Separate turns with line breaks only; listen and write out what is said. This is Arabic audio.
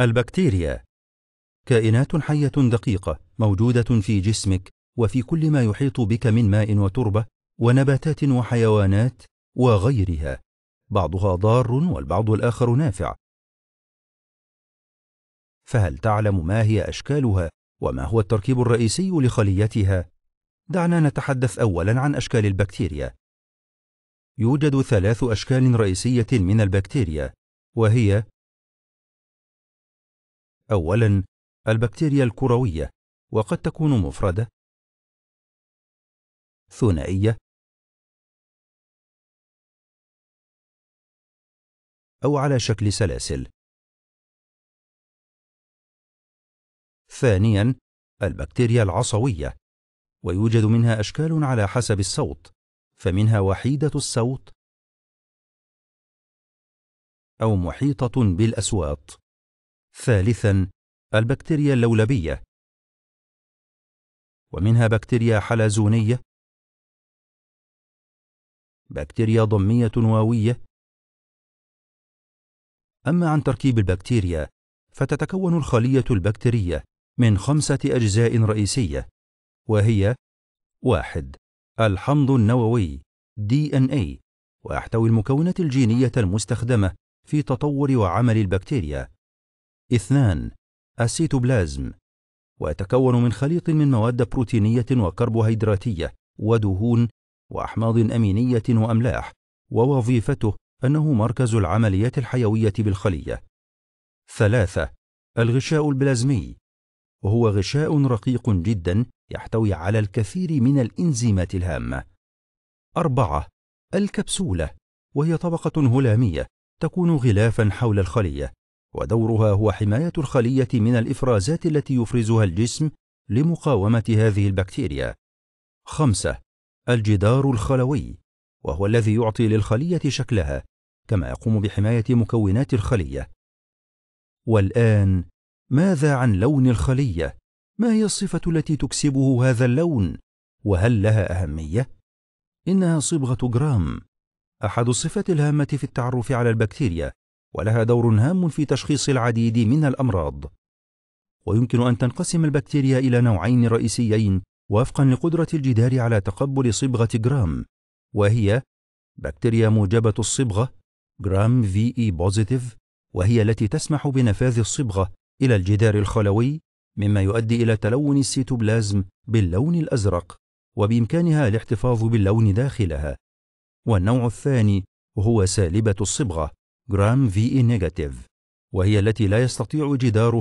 البكتيريا كائنات حية دقيقة موجودة في جسمك وفي كل ما يحيط بك من ماء وتربة ونباتات وحيوانات وغيرها بعضها ضار والبعض الآخر نافع فهل تعلم ما هي أشكالها وما هو التركيب الرئيسي لخليتها؟ دعنا نتحدث أولا عن أشكال البكتيريا يوجد ثلاث أشكال رئيسية من البكتيريا
وهي أولا البكتيريا الكروية وقد تكون مفردة ثنائية أو على شكل سلاسل ثانيا البكتيريا العصوية ويوجد منها أشكال على حسب الصوت
فمنها وحيدة الصوت أو محيطة بالأسواط ثالثا البكتيريا اللولبية
ومنها بكتيريا حلزونية بكتيريا ضمية واوية
أما عن تركيب البكتيريا فتتكون الخلية البكتيرية من خمسة أجزاء رئيسية وهي واحد الحمض النووي DNA إيه، ويحتوي المكونات الجينية المستخدمة في تطور وعمل البكتيريا اثنان السيتوبلازم ويتكون من خليط من مواد بروتينية وكربوهيدراتية ودهون وأحماض أمينية وأملاح ووظيفته أنه مركز العمليات الحيوية بالخلية ثلاثة الغشاء البلازمي وهو غشاء رقيق جدا يحتوي على الكثير من الإنزيمات الهامة أربعة الكبسولة وهي طبقة هلامية تكون غلافا حول الخلية ودورها هو حماية الخلية من الإفرازات التي يفرزها الجسم لمقاومة هذه البكتيريا. 5. الجدار الخلوي، وهو الذي يعطي للخلية شكلها، كما يقوم بحماية مكونات الخلية. والآن، ماذا عن لون الخلية؟ ما هي الصفة التي تكسبه هذا اللون؟ وهل لها أهمية؟ إنها صبغة جرام، أحد الصفات الهامة في التعرف على البكتيريا، ولها دور هام في تشخيص العديد من الأمراض ويمكن أن تنقسم البكتيريا إلى نوعين رئيسيين وفقا لقدرة الجدار على تقبل صبغة جرام وهي بكتيريا موجبة الصبغة جرام في إي بوزيتيف وهي التي تسمح بنفاذ الصبغة إلى الجدار الخلوي مما يؤدي إلى تلون السيتوبلازم باللون الأزرق وبإمكانها الاحتفاظ باللون داخلها والنوع الثاني هو سالبة الصبغة جرام في إي نيجاتيف وهي التي لا يستطيع جدارها